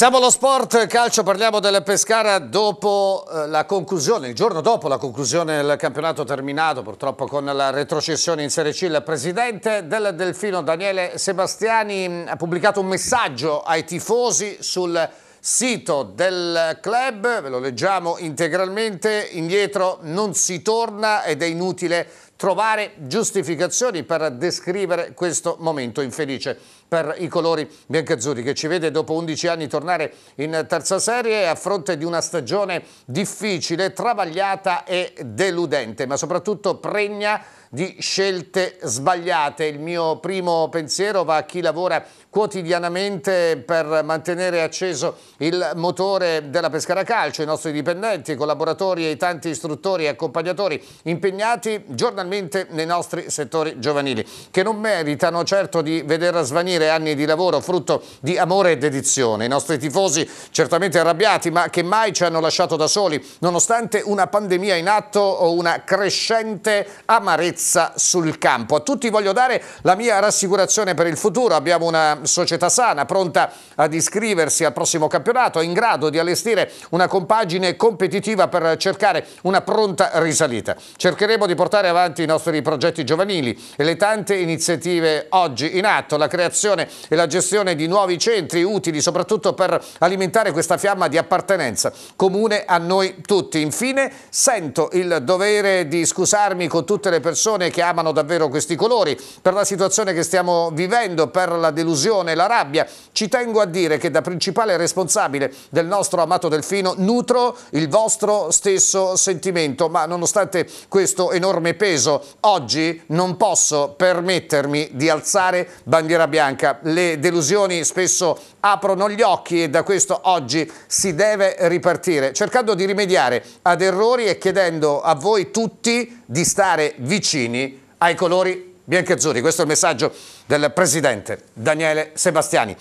Siamo allo sport calcio, parliamo del Pescara dopo eh, la conclusione, il giorno dopo la conclusione del campionato terminato, purtroppo con la retrocessione in Serie C, il presidente del Delfino Daniele Sebastiani ha pubblicato un messaggio ai tifosi sul sito del club, ve lo leggiamo integralmente, indietro non si torna ed è inutile trovare giustificazioni per descrivere questo momento infelice per i colori biancazzurri che ci vede dopo 11 anni tornare in terza serie a fronte di una stagione difficile, travagliata e deludente, ma soprattutto pregna di scelte sbagliate. Il mio primo pensiero va a chi lavora quotidianamente per mantenere acceso il motore della Pescara Calcio, i nostri dipendenti, i collaboratori e i tanti istruttori e accompagnatori impegnati giornalmente specialmente nei nostri settori giovanili, che non meritano certo di veder svanire anni di lavoro frutto di amore e dedizione. I nostri tifosi certamente arrabbiati, ma che mai ci hanno lasciato da soli, nonostante una pandemia in atto o una crescente amarezza sul campo. A tutti voglio dare la mia rassicurazione per il futuro. Abbiamo una società sana, pronta ad iscriversi al prossimo campionato, in grado di allestire una compagine competitiva per cercare una pronta risalita. Cercheremo di portare avanti tutti i nostri progetti giovanili e le tante iniziative oggi in atto, la creazione e la gestione di nuovi centri utili soprattutto per alimentare questa fiamma di appartenenza comune a noi tutti. Infine sento il dovere di scusarmi con tutte le persone che amano davvero questi colori per la situazione che stiamo vivendo, per la delusione e la rabbia. Ci tengo a dire che da principale responsabile del nostro amato Delfino nutro il vostro stesso sentimento, ma nonostante questo enorme peso caso oggi non posso permettermi di alzare bandiera bianca. Le delusioni spesso aprono gli occhi e da questo oggi si deve ripartire, cercando di rimediare ad errori e chiedendo a voi tutti di stare vicini ai colori bianchi e azzurri. Questo è il messaggio del Presidente Daniele Sebastiani.